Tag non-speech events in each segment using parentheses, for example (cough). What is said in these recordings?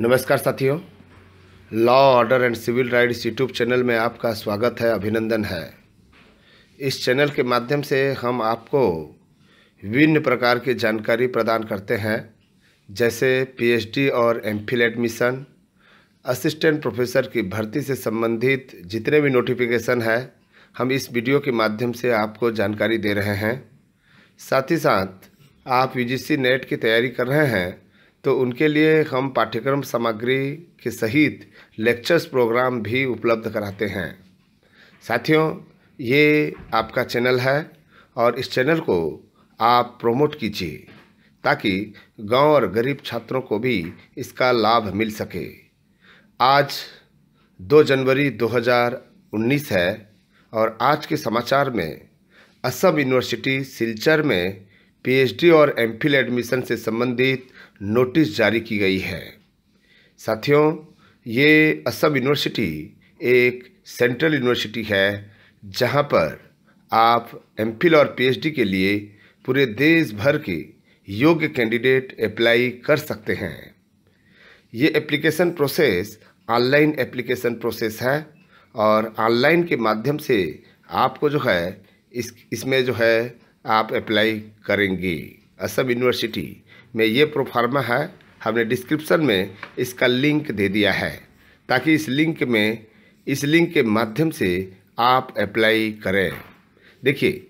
नमस्कार साथियों law order and civil rights YouTube channel में आपका स्वागत है अभिनंदन है इस चैनल के माध्यम से हम आपको विभिन्न प्रकार की जानकारी प्रदान करते हैं जैसे पीएचडी और एमफिल एडमिशन असिस्टेंट प्रोफेसर की भर्ती से संबंधित जितने भी नोटिफिकेशन है हम इस वीडियो के माध्यम से आपको जानकारी दे रहे हैं साथ ही साथ आप यू नेट की तैयारी कर रहे हैं तो उनके लिए हम पाठ्यक्रम सामग्री के सहित लेक्चर्स प्रोग्राम भी उपलब्ध कराते हैं साथियों ये आपका चैनल है और इस चैनल को आप प्रमोट कीजिए ताकि गांव और गरीब छात्रों को भी इसका लाभ मिल सके आज 2 जनवरी 2019 है और आज के समाचार में असम यूनिवर्सिटी सिलचर में पीएचडी और एमफिल एडमिशन से संबंधित नोटिस जारी की गई है साथियों ये असम यूनिवर्सिटी एक सेंट्रल यूनिवर्सिटी है जहाँ पर आप एमफिल और पीएचडी के लिए पूरे देश भर के योग्य कैंडिडेट अप्लाई कर सकते हैं ये application process online application process है और ऑनलाइन के माध्यम से आपको जो है इस इसमें जो है आप अप्लाई करेंगी असम यूनिवर्सिटी में ये प्रोफार्मा है हमने डिस्क्रिप्शन में इसका लिंक दे दिया है ताकि इस लिंक में इस लिंक के माध्यम से आप अप्लाई करें देखिए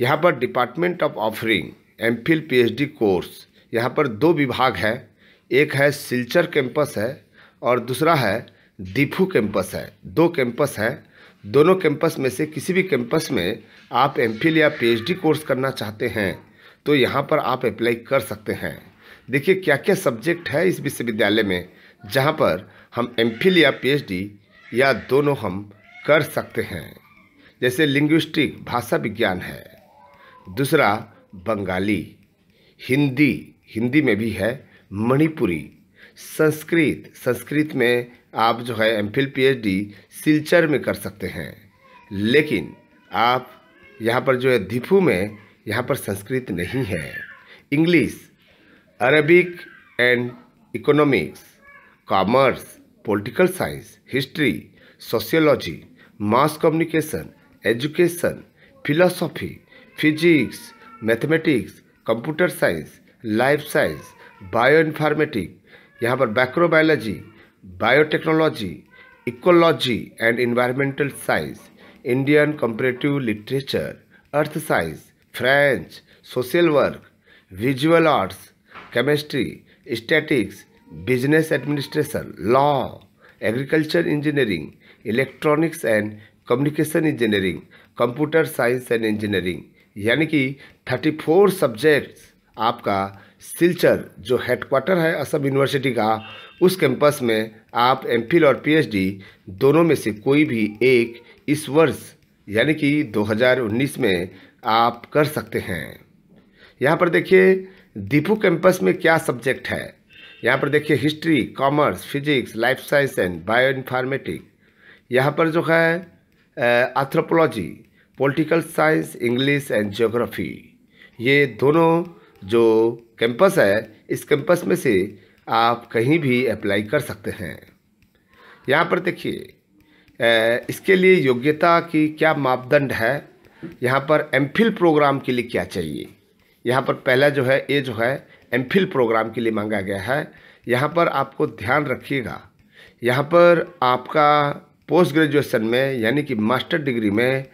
यहाँ पर department of offering M Phil P course यहाँ पर दो विभाग है एक है सिलचर कैंपस है और दूसरा है दीफू कैंपस है दो कैंपस हैं दोनों कैंपस में से किसी भी कैंपस में आप एम या पी कोर्स करना चाहते हैं तो यहाँ पर आप अप्लाई कर सकते हैं देखिए क्या क्या सब्जेक्ट है इस विश्वविद्यालय में जहाँ पर हम एम या पी या दोनों हम कर सकते हैं जैसे लिंग्विस्टिक भाषा विज्ञान है दूसरा बंगाली हिंदी हिंदी में भी है मणिपुरी संस्कृत संस्कृत में आप जो है एम फिल पीएचडी सिलचर में कर सकते हैं लेकिन आप यहाँ पर जो है दीफू में यहाँ पर संस्कृत नहीं है English Arabic and economics commerce political science history sociology mass communication education philosophy physics mathematics computer science life science bio informatic यहाँ पर microbiology biotechnology ecology and environmental science Indian comparative literature earth science French social work visual arts chemistry statics business administration law agriculture engineering electronics and communication engineering computer science and engineering यानी कि thirty four subjects आपका सिलचर जो headquarter है Assam university का उस campus में आप MPhil और पीएचडी दोनों में से कोई भी एक इस वर्ष यानी कि 2019 में आप कर सकते हैं यहाँ पर देखिए दीपू कैंपस में क्या सब्जेक्ट है यहाँ पर देखिए history commerce physics life science and bio informatic यहाँ पर जो है anthropology political science English and geography ये दोनों जो कैंपस है इस कैंपस में से आप कहीं भी अप्लाई कर सकते हैं यहाँ पर देखिए इसके लिए योग्यता की क्या मापदंड है यहाँ पर एम प्रोग्राम के लिए क्या चाहिए यहाँ पर पहला जो है ये जो है एम प्रोग्राम के लिए मांगा गया है यहाँ पर आपको ध्यान रखिएगा यहाँ पर आपका पोस्ट ग्रेजुएशन में यानी कि मास्टर डिग्री में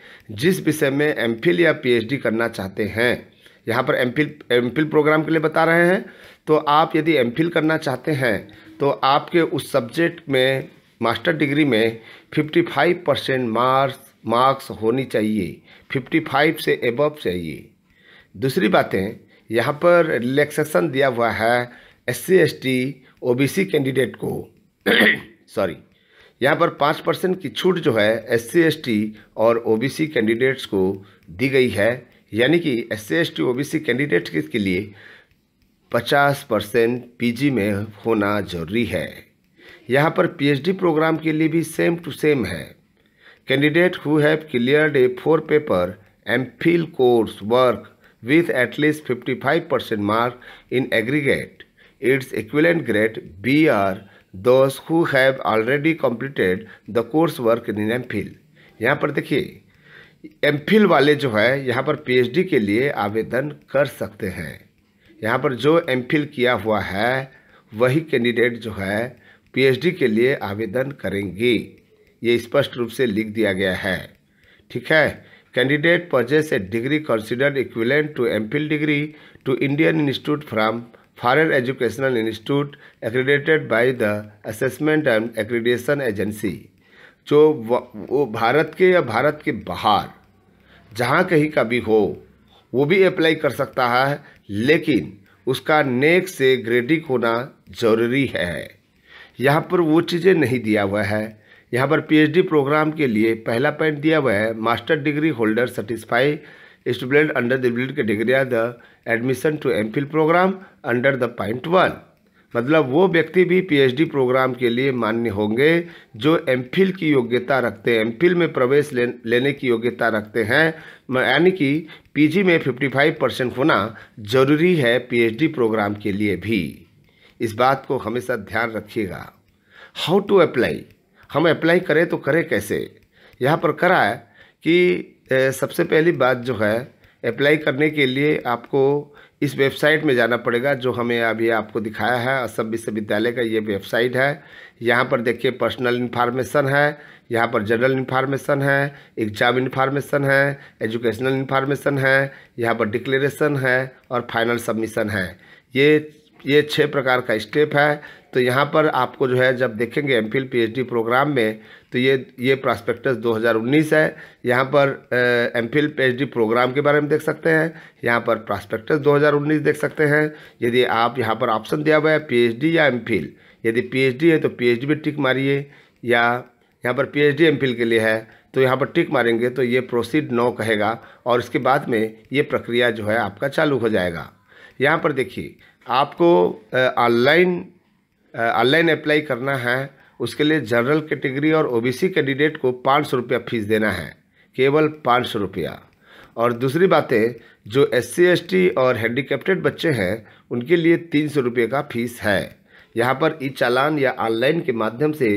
जिस विषय में एम या पी करना चाहते हैं यहाँ पर एम फिल प्रोग्राम के लिए बता रहे हैं तो आप यदि एम करना चाहते हैं तो आपके उस सब्जेक्ट में मास्टर डिग्री में 55 परसेंट मार्क्स मार्क्स होनी चाहिए 55 से एबव चाहिए दूसरी बातें यहाँ पर रिलैक्सेशन दिया हुआ है S C S T O B C candidate को सॉरी (clears throat) यहाँ पर पाँच परसेंट की छूट जो है एस सी एस टी और ओ बी सी कैंडिडेट्स को दी गई है यानी कि S C S T O B C candidate के लिए पचास परसेंट पी में होना जरूरी है यहाँ पर पीएचडी प्रोग्राम के लिए भी सेम टू सेम है candidate who have cleared a four paper M Phil course work with at least fifty five percent mark in aggregate it's equivalent grade B or those who have already completed the course work in M Phil यहाँ पर देखिए M Phil वाले जो है यहाँ पर P H D के लिए आवेदन कर सकते हैं यहाँ पर जो एम फिल किया हुआ है वही कैंडिडेट जो है पी एच डी के लिए आवेदन करेंगी ये स्पष्ट रूप से लिख दिया गया है ठीक है candidate purchase a degree considered equivalent to M degree to Indian institute from foreign educational institute accredited by the assessment and accreditation agency जो वो भारत के या भारत के बाहर जहाँ कहीं का भी हो वो भी अप्लाई कर सकता है लेकिन उसका नेक से ग्रेडिंग होना जरूरी है यहाँ पर वो चीज़ें नहीं दिया हुआ है यहाँ पर पीएचडी प्रोग्राम के लिए पहला पॉइंट दिया हुआ है master degree holder satisfy student under the build के degree are the admission to M program under the point one मतलब वो व्यक्ति भी पीएचडी प्रोग्राम के लिए मान्य होंगे जो एमफिल की योग्यता रखते हैं एमफिल में प्रवेश ले, लेने की योग्यता रखते हैं यानी कि पीजी में 55 परसेंट होना जरूरी है पीएचडी प्रोग्राम के लिए भी इस बात को हमेशा ध्यान रखिएगा हाउ टू अप्लाई हम अप्लाई करें तो करें कैसे यहाँ पर करा है कि सबसे पहली बात जो है अप्लाई करने के लिए आपको इस वेबसाइट में जाना पड़ेगा जो हमें अभी आपको दिखाया है असम विश्वविद्यालय का ये वेबसाइट है यहाँ पर देखिए पर्सनल इन्फॉर्मेशन है यहाँ पर जनरल इन्फॉर्मेशन है एग्जाम इन्फॉर्मेशन है एजुकेशनल इन्फॉर्मेशन है यहाँ पर डिक्लेरेशन है और फाइनल सबमिशन है ये ये छः प्रकार का स्टेप है तो यहाँ पर आपको जो है जब देखेंगे एम फिल प्रोग्राम में तो ये ये प्रॉस्पेक्टस 2019 है यहाँ पर एम फिल प्रोग्राम के बारे में देख सकते हैं यहाँ पर प्रॉस्पेक्टस 2019 देख सकते हैं यदि आप यहाँ पर ऑप्शन दिया हुआ है पीएचडी या एम यदि पीएचडी है तो पीएचडी में टिक मारिए या यहाँ पर पी एच के लिए है तो यहाँ पर टिक मारेंगे तो ये प्रोसीड नौ कहेगा और इसके बाद में ये प्रक्रिया जो है आपका चालू हो जाएगा यहाँ पर देखिए आपको ऑनलाइन ऑनलाइन अप्लाई करना है उसके लिए जनरल कैटेगरी और ओबीसी कैंडिडेट को पाँच सौ रुपया फीस देना है केवल पाँच सौ रुपया और दूसरी बातें जो एस सी और हैंडीकेप्टेड बच्चे हैं उनके लिए तीन सौ रुपये का फीस है यहाँ पर ई चालान या ऑनलाइन के माध्यम से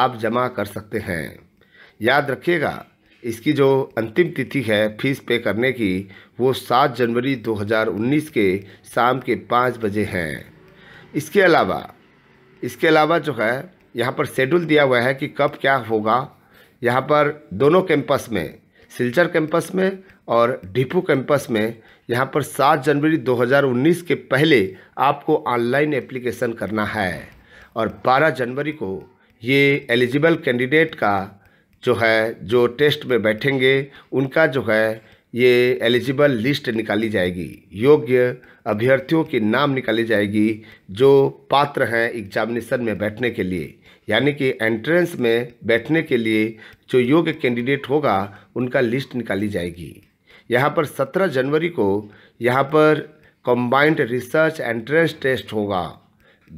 आप जमा कर सकते हैं याद रखिएगा इसकी जो अंतिम तिथि है फीस पे करने की वो सात जनवरी 2019 के शाम के पाँच बजे हैं इसके अलावा इसके अलावा जो है यहाँ पर शेड्यूल दिया हुआ है कि कब क्या होगा यहाँ पर दोनों कैंपस में सिलचर कैंपस में और डिपू कैंपस में यहाँ पर 7 जनवरी 2019 के पहले आपको ऑनलाइन एप्लीकेशन करना है और 12 जनवरी को ये एलिजिबल कैंडिडेट का जो है जो टेस्ट में बैठेंगे उनका जो है ये एलिजिबल लिस्ट निकाली जाएगी योग्य अभ्यर्थियों के नाम निकाली जाएगी जो पात्र हैं एग्जामिनेशन में बैठने के लिए यानी कि एंट्रेंस में बैठने के लिए जो योग्य कैंडिडेट होगा उनका लिस्ट निकाली जाएगी यहाँ पर 17 जनवरी को यहाँ पर कम्बाइंड रिसर्च एंट्रेंस टेस्ट होगा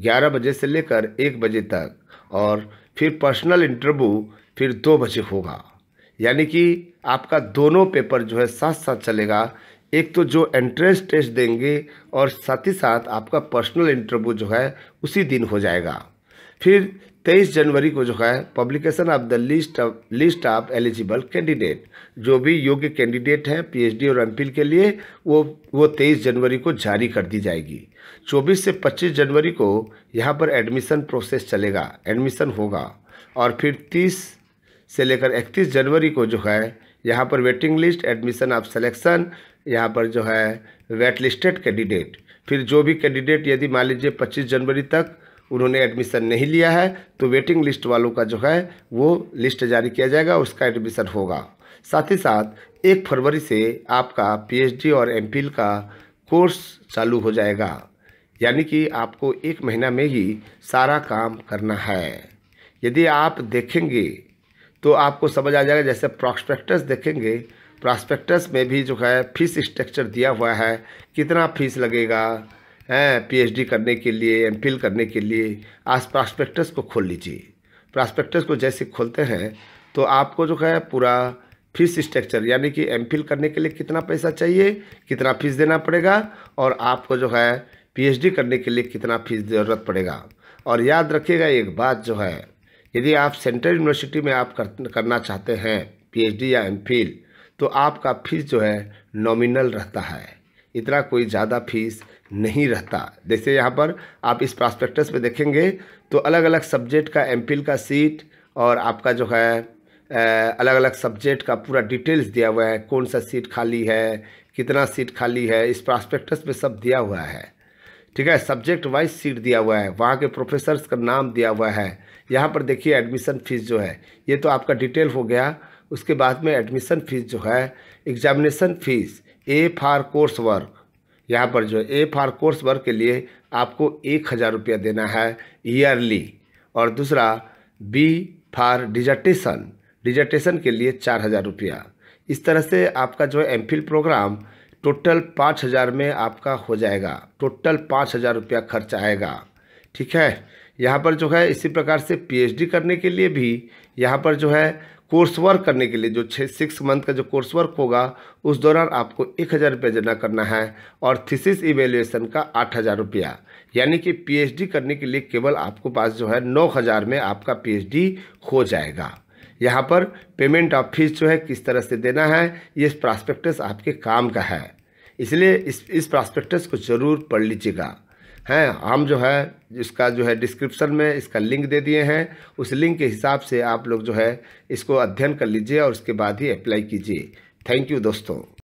11 बजे से लेकर 1 बजे तक और फिर पर्सनल इंटरव्यू फिर दो बजे होगा यानी कि आपका दोनों पेपर जो है साथ साथ चलेगा एक तो जो एंट्रेंस टेस्ट देंगे और साथ ही साथ आपका पर्सनल इंटरव्यू जो है उसी दिन हो जाएगा फिर 23 जनवरी को जो है publication of the list of list of eligible candidate जो भी योग्य कैंडिडेट हैं पीएचडी और एम के लिए वो वो 23 जनवरी को जारी कर दी जाएगी 24 से 25 जनवरी को यहाँ पर एडमिशन प्रोसेस चलेगा एडमिशन होगा और फिर तीस से लेकर 31 जनवरी को जो है यहाँ पर waiting list admission of selection यहाँ पर जो है वेट लिस्टेड कैंडिडेट फिर जो भी कैंडिडेट यदि मान लीजिए 25 जनवरी तक उन्होंने एडमिशन नहीं लिया है तो वेटिंग लिस्ट वालों का जो है वो लिस्ट जारी किया जाएगा उसका एडमिशन होगा साथ ही साथ एक फरवरी से आपका पीएचडी और एम का कोर्स चालू हो जाएगा यानी कि आपको एक महीना में ही सारा काम करना है यदि आप देखेंगे तो आपको समझ आ जाएगा जैसे प्रॉस्पेक्टस देखेंगे प्रॉस्पेक्टस में भी जो है फीस स्ट्रक्चर दिया हुआ है कितना फीस लगेगा हैं पीएचडी करने के लिए एम करने के लिए आज प्रॉस्पेक्टस को खोल लीजिए प्रॉस्पेक्टस को जैसे खोलते हैं तो आपको जो है पूरा फीस स्ट्रक्चर यानी कि एम करने के लिए कितना पैसा चाहिए कितना फीस देना पड़ेगा और आपको जो है पी करने के लिए कितना फीस ज़रूरत पड़ेगा और याद रखिएगा एक बात जो है यदि आप सेंट्रल यूनिवर्सिटी में आप कर, करना चाहते हैं पीएचडी या एमफिल तो आपका फीस जो है नॉमिनल रहता है इतना कोई ज़्यादा फीस नहीं रहता जैसे यहाँ पर आप इस प्रॉस्पेक्टस में देखेंगे तो अलग अलग सब्जेक्ट का एम का सीट और आपका जो है अलग अलग सब्जेक्ट का पूरा डिटेल्स दिया हुआ है कौन सा सीट खाली है कितना सीट खाली है इस प्रॉस्पेक्टस में सब दिया हुआ है ठीक है सब्जेक्ट वाइज सीट दिया हुआ है वहाँ के प्रोफेसर्स का नाम दिया हुआ है यहाँ पर देखिए एडमिशन फ़ीस जो है ये तो आपका डिटेल हो गया उसके बाद में एडमिशन फ़ीस जो है examination fees a for course work यहाँ पर जो ए फार कोर्स वर्क के लिए आपको एक हज़ार रुपया देना है ईयरली और दूसरा बी फार डिजर्टेशन डिजर्टेशन के लिए चार हज़ार रुपया इस तरह से आपका जो एम प्रोग्राम टोटल पाँच हज़ार में आपका हो जाएगा टोटल पाँच हज़ार रुपया खर्च आएगा ठीक है यहाँ पर जो है इसी प्रकार से पीएचडी करने के लिए भी यहाँ पर जो है कोर्स वर्क करने के लिए जो छः सिक्स मंथ का जो कोर्स वर्क होगा उस दौरान आपको एक हज़ार रुपया जमा करना है और थीसिस इवेल्युएसन का आठ हज़ार रुपया यानी कि पीएचडी करने के लिए केवल आपको पास जो है नौ हज़ार में आपका पीएचडी हो जाएगा यहाँ पर पेमेंट ऑफ फीस जो है किस तरह से देना है ये प्रॉस्पेक्टस आपके काम का है इसलिए इस इस प्रॉस्पेक्टस को ज़रूर पढ़ लीजिएगा हैं हम जो है इसका जो है डिस्क्रिप्शन में इसका लिंक दे दिए हैं उस लिंक के हिसाब से आप लोग जो है इसको अध्ययन कर लीजिए और उसके बाद ही अप्लाई कीजिए थैंक यू दोस्तों